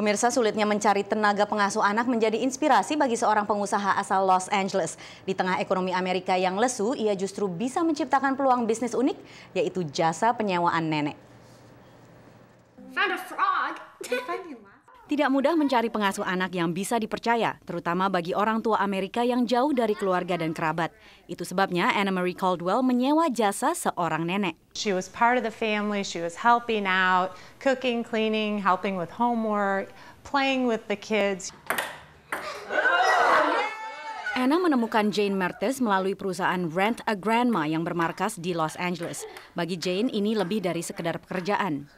Pemirsa sulitnya mencari tenaga pengasuh anak menjadi inspirasi bagi seorang pengusaha asal Los Angeles. Di tengah ekonomi Amerika yang lesu, ia justru bisa menciptakan peluang bisnis unik, yaitu jasa penyewaan nenek. Found a frog. Tidak mudah mencari pengasuh anak yang bisa dipercaya, terutama bagi orang tua Amerika yang jauh dari keluarga dan kerabat. Itu sebabnya Anna Marie Caldwell menyewa jasa seorang nenek. She was part of the family, she was helping out, cooking, cleaning, helping with homework, playing with the kids. Anna menemukan Jane Mertes melalui perusahaan Rent a Grandma yang bermarkas di Los Angeles. Bagi Jane, ini lebih dari sekedar pekerjaan.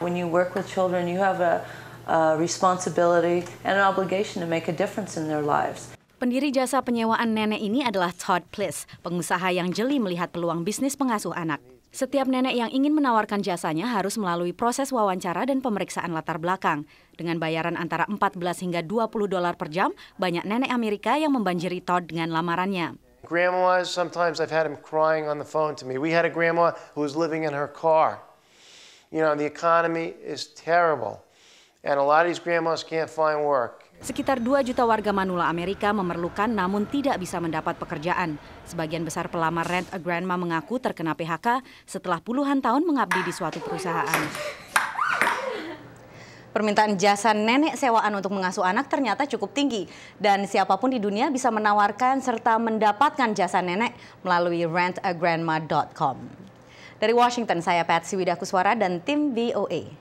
When you work with children, you have a uh, responsibility, and an obligation to make a difference in their lives. Pendiri jasa penyewaan nenek ini adalah Todd Pliss, pengusaha yang jeli melihat peluang bisnis pengasuh anak. Setiap nenek yang ingin menawarkan jasanya harus melalui proses wawancara dan pemeriksaan latar belakang. Dengan bayaran antara 14 hingga 20 dolar per jam, banyak nenek Amerika yang membanjiri Todd dengan lamarannya. Grandmas, sometimes I've had him crying on the phone to me. We had a grandma who was living in her car. You know, the economy is terrible and a lot of these grandmas can't find work. Sekitar 2 juta warga Manula Amerika memerlukan namun tidak bisa mendapat pekerjaan. Sebagian besar pelamar Rent a Grandma mengaku terkena PHK setelah puluhan tahun mengabdi di suatu perusahaan. Permintaan jasa nenek sewaan untuk mengasuh anak ternyata cukup tinggi dan siapapun di dunia bisa menawarkan serta mendapatkan jasa nenek melalui rentagrandma.com. Dari Washington, saya Patsy Widakuswara dan tim BOA.